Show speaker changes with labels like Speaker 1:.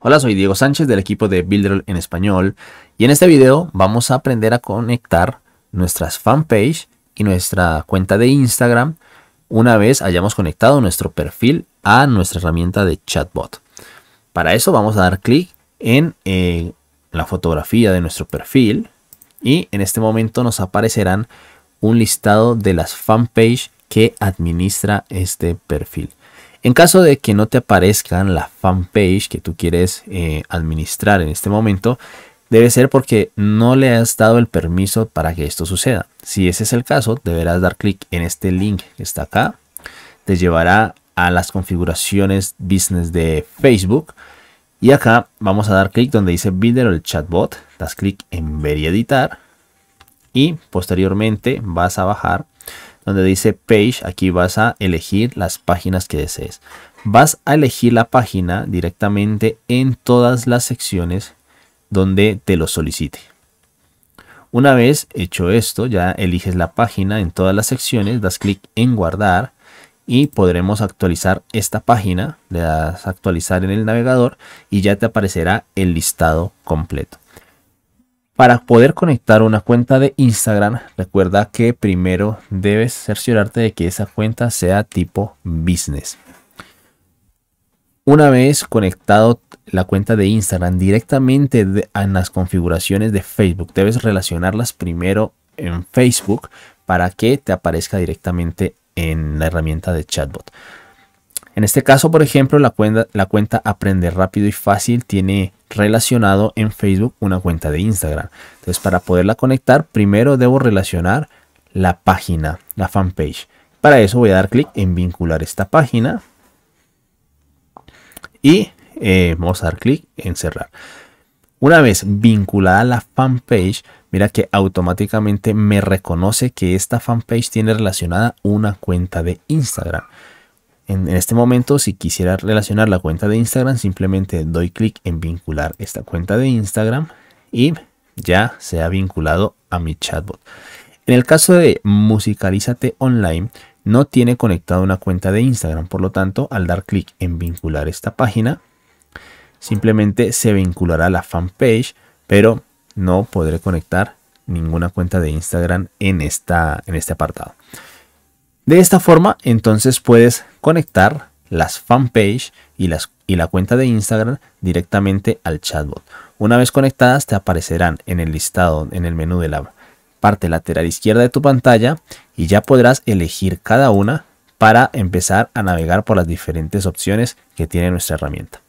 Speaker 1: Hola, soy Diego Sánchez del equipo de Builder en español y en este video vamos a aprender a conectar nuestras fanpage y nuestra cuenta de Instagram una vez hayamos conectado nuestro perfil a nuestra herramienta de chatbot. Para eso vamos a dar clic en eh, la fotografía de nuestro perfil y en este momento nos aparecerán un listado de las fanpage que administra este perfil. En caso de que no te aparezcan la fanpage que tú quieres eh, administrar en este momento, debe ser porque no le has dado el permiso para que esto suceda. Si ese es el caso, deberás dar clic en este link que está acá. Te llevará a las configuraciones business de Facebook. Y acá vamos a dar clic donde dice Builder o el chatbot. Das clic en ver y editar. Y posteriormente vas a bajar donde dice Page, aquí vas a elegir las páginas que desees. Vas a elegir la página directamente en todas las secciones donde te lo solicite. Una vez hecho esto, ya eliges la página en todas las secciones, das clic en guardar y podremos actualizar esta página. Le das actualizar en el navegador y ya te aparecerá el listado completo. Para poder conectar una cuenta de Instagram, recuerda que primero debes cerciorarte de que esa cuenta sea tipo business. Una vez conectado la cuenta de Instagram directamente a en las configuraciones de Facebook, debes relacionarlas primero en Facebook para que te aparezca directamente en la herramienta de chatbot. En este caso, por ejemplo, la cuenta, la cuenta Aprender Rápido y Fácil tiene relacionado en Facebook una cuenta de Instagram. Entonces, para poderla conectar, primero debo relacionar la página, la fanpage. Para eso voy a dar clic en vincular esta página y eh, vamos a dar clic en cerrar. Una vez vinculada la la fanpage, mira que automáticamente me reconoce que esta fanpage tiene relacionada una cuenta de Instagram. En, este momento, si quisiera relacionar la cuenta de Instagram, simplemente doy clic en vincular esta cuenta de Instagram y ya se ha vinculado a mi chatbot. En el caso de Musicalízate Online, no tiene conectada una cuenta de Instagram, por lo tanto, al dar clic en vincular esta página, simplemente se vinculará a la fanpage, pero no podré conectar ninguna cuenta de Instagram en, esta, en este apartado. De esta forma, entonces puedes conectar las fanpage y, las, y la cuenta de Instagram directamente al chatbot. Una vez conectadas, te aparecerán en el listado, en el menú de la parte lateral izquierda de tu pantalla y ya podrás elegir cada una para empezar a navegar por las diferentes opciones que tiene nuestra herramienta.